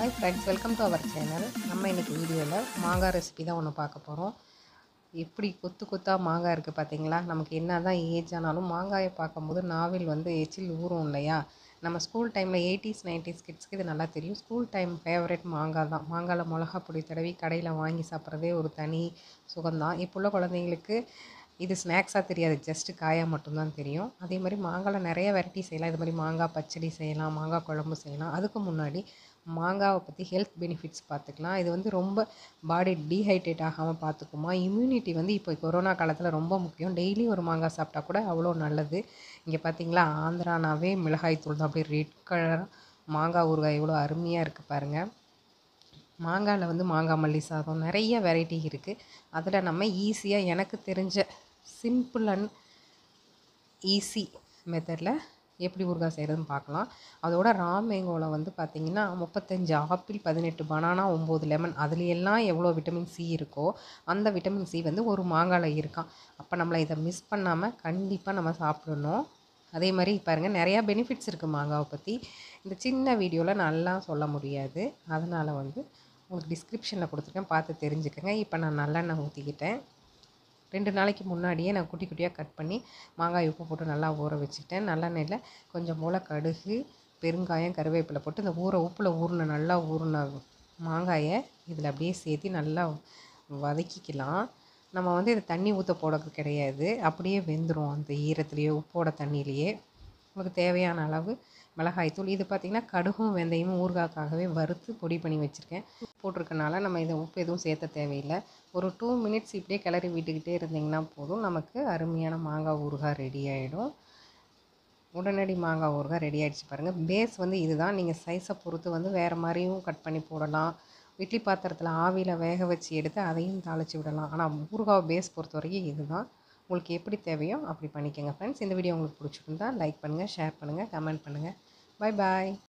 hi friends welcome to our channel நம்ம இன்றைக்கி வீடியோவில் மாங்காய் ரெசிபி தான் ஒன்று பார்க்க போகிறோம் எப்படி கொத்து கொத்தாக மாங்காய் இருக்குது பார்த்தீங்களா நமக்கு என்ன தான் ஏஜ் ஆனாலும் மாங்காயை பார்க்கும்போது நாவில் வந்து எச்சில் ஊறும் இல்லையா நம்ம ஸ்கூல் டைமில் எயிட்டிஸ் நைன்டிஸ் கிட்ஸ்க்கு இது நல்லா தெரியும் ஸ்கூல் டைம் ஃபேவரட் மாங்காய் தான் மாங்காயில் மிளகா பொடி தடவி கடையில் வாங்கி சாப்பிட்றதே ஒரு தனி சுகம்தான் இப்போ உள்ள குழந்தைங்களுக்கு இது ஸ்நாக்ஸாக தெரியாது ஜஸ்ட்டு காயாக மட்டும்தான் தெரியும் அதே மாதிரி மாங்காயில் நிறைய வெரைட்டி செய்யலாம் இது மாதிரி மாங்காய் பச்சடி செய்யலாம் மாங்காய் குழம்பு செய்யலாம் அதுக்கு முன்னாடி மாங்காவை பற்றி ஹெல்த் பெனிஃபிட்ஸ் பார்த்துக்கலாம் இது வந்து ரொம்ப பாடி டீஹைட்ரேட் ஆகாமல் பார்த்துக்குமா இம்யூனிட்டி வந்து இப்போ கொரோனா காலத்தில் ரொம்ப முக்கியம் டெய்லி ஒரு மாங்காய் சாப்பிட்டா கூட அவ்வளோ நல்லது இங்கே பார்த்தீங்களா ஆந்திரானாவே மிளகாய் தூள் தான் அப்படியே ரெட் கலர் மாங்காய் ஊறுகாய் எவ்வளோ அருமையாக இருக்குது பாருங்கள் மாங்காயில் வந்து மாங்காய் மல்லி சாதம் நிறைய வெரைட்டி இருக்குது அதில் நம்ம ஈஸியாக எனக்கு தெரிஞ்ச சிம்பிள் அண்ட் ஈஸி மெத்தடில் எப்படி ஊறுகாய் செய்கிறதுன்னு பார்க்கலாம் அதோட ரா மேங்கோவில் வந்து பார்த்திங்கன்னா முப்பத்தஞ்சு ஆப்பிள் பதினெட்டு பனானா ஒம்பது லெமன் அதுலையெல்லாம் எவ்வளோ விட்டமின் சி இருக்கோ அந்த விட்டமின் சி வந்து ஒரு மாங்காயில் இருக்கான் அப்போ நம்மளை இதை மிஸ் பண்ணாமல் கண்டிப்பாக நம்ம சாப்பிடணும் அதே மாதிரி பாருங்கள் நிறையா பெனிஃபிட்ஸ் இருக்குது மாங்காவை பற்றி இந்த சின்ன வீடியோவில் நல்லா சொல்ல முடியாது அதனால் வந்து உங்களுக்கு டிஸ்கிரிப்ஷனில் கொடுத்துருக்கேன் பார்த்து தெரிஞ்சுக்கோங்க இப்போ நான் நல்லெண்ணெய் ஊற்றிக்கிட்டேன் ரெண்டு நாளைக்கு முன்னாடியே நான் குட்டி குட்டியாக கட் பண்ணி மாங்காய் உப்பு போட்டு நல்லா ஊற வச்சுட்டேன் நெல்ல கொஞ்சம் போல் கடுகு பெருங்காயம் கருவேப்பிலை போட்டு இந்த ஊற உப்பில் ஊறின நல்லா ஊறின மாங்காயை இதில் அப்படியே சேர்த்து நல்லா வதக்கிக்கலாம் நம்ம வந்து இதை தண்ணி ஊற்ற போட கிடையாது அப்படியே வெந்துடும் அந்த ஈரத்துலேயே உப்போட தண்ணியிலையே நமக்கு தேவையான அளவு மிளகாய் தூள் இது பார்த்திங்கன்னா கடுகும் வெந்தயமும் ஊறுகாக்காகவே வறுத்து பொடி பண்ணி வச்சுருக்கேன் போட்டிருக்கனால நம்ம இதை உப்பு எதுவும் சேர்த்த தேவையில்லை ஒரு டூ மினிட்ஸ் இப்படியே கிளறி விட்டுக்கிட்டே இருந்தீங்கன்னா போதும் நமக்கு அருமையான மாங்காய் ஊறுகாய் ரெடி ஆகிடும் உடனடி மாங்காய் ஊறுகாய் ரெடி ஆகிடுச்சு பாருங்கள் பேஸ் வந்து இதுதான் நீங்கள் சைஸை பொறுத்து வந்து வேறு மாதிரியும் கட் பண்ணி போடலாம் இட்லி பாத்திரத்தில் ஆவியில் வேக வச்சு எடுத்து அதையும் தாளித்து விடலாம் ஆனால் ஊறுகாய் பேஸ் பொறுத்த வரைக்கும் இதுதான் உங்களுக்கு எப்படி தேவையோ அப்படி பண்ணிக்கோங்க ஃப்ரெண்ட்ஸ் இந்த வீடியோ உங்களுக்கு பிடிச்சிருந்தா லைக் பண்ணுங்கள் ஷேர் பண்ணுங்கள் கமெண்ட் பண்ணுங்கள் பாய் பாய்